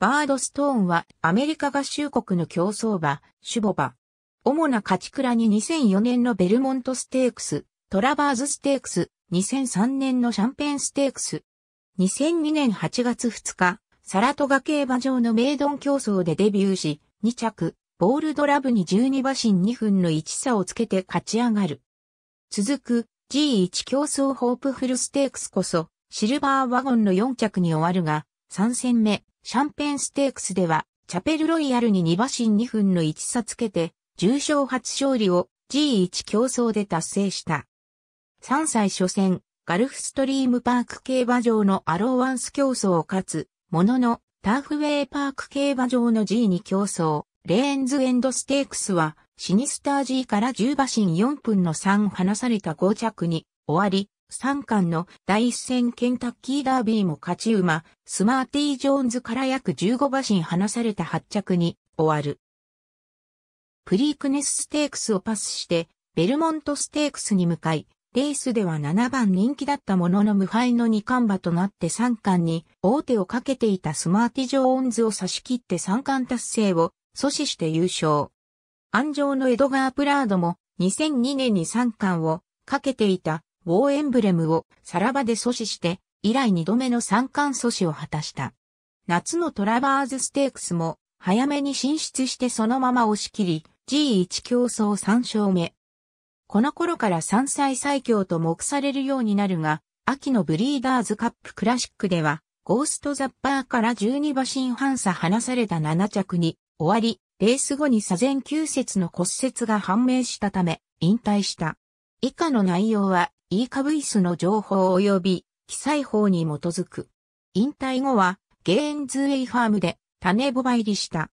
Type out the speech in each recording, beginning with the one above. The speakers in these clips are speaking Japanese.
バードストーンはアメリカ合衆国の競争馬、シュボバ。主な勝ち倉に2004年のベルモントステークス、トラバーズステークス、2003年のシャンペーンステークス。2002年8月2日、サラトガ競馬場のメイドン競争でデビューし、2着、ボールドラブに12馬身2分の1差をつけて勝ち上がる。続く G1 競争ホープフルステークスこそ、シルバーワゴンの4着に終わるが、3戦目、シャンペンステークスでは、チャペルロイヤルに2馬身2分の1差つけて、重賞初勝利を G1 競争で達成した。3歳初戦、ガルフストリームパーク競馬場のアローワンス競争を勝つ、ものの、ターフウェイパーク競馬場の G2 競争、レーンズエンドステークスは、シニスター G から10馬身4分の3離された5着に終わり、三冠の第一戦ケンタッキーダービーも勝ち馬、スマーティー・ジョーンズから約15馬身離された発着に終わる。プリークネスステークスをパスして、ベルモントステークスに向かい、レースでは7番人気だったものの無敗の2冠馬となって3冠に大手をかけていたスマーティ・ジョーンズを差し切って3冠達成を阻止して優勝。安城のエドガー・プラードも2002年に3冠をかけていたウォーエンブレムをさらばで阻止して、以来二度目の三冠阻止を果たした。夏のトラバーズステークスも、早めに進出してそのまま押し切り、G1 競争3勝目。この頃から3歳最強と目されるようになるが、秋のブリーダーズカップクラシックでは、ゴーストザッパーから12馬身半差離された7着に終わり、レース後に左前9節の骨折が判明したため、引退した。以下の内容はイーカブイスの情報及び記載法に基づく。引退後は、ゲーンズウェイファームで種ボバ入りした。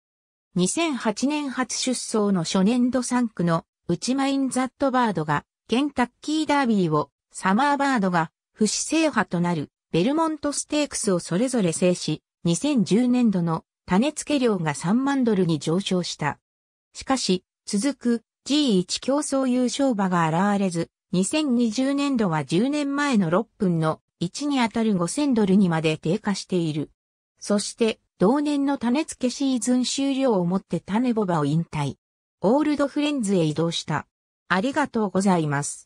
2008年初出走の初年度3区のウチマインザットバードがケンタッキーダービーをサマーバードが不死制覇となるベルモントステークスをそれぞれ制し2010年度の種付け量が3万ドルに上昇した。しかし続く G1 競争優勝馬が現れず2020年度は10年前の6分の1にあたる5000ドルにまで低下している。そして、同年の種付けシーズン終了をもって種ボバを引退。オールドフレンズへ移動した。ありがとうございます。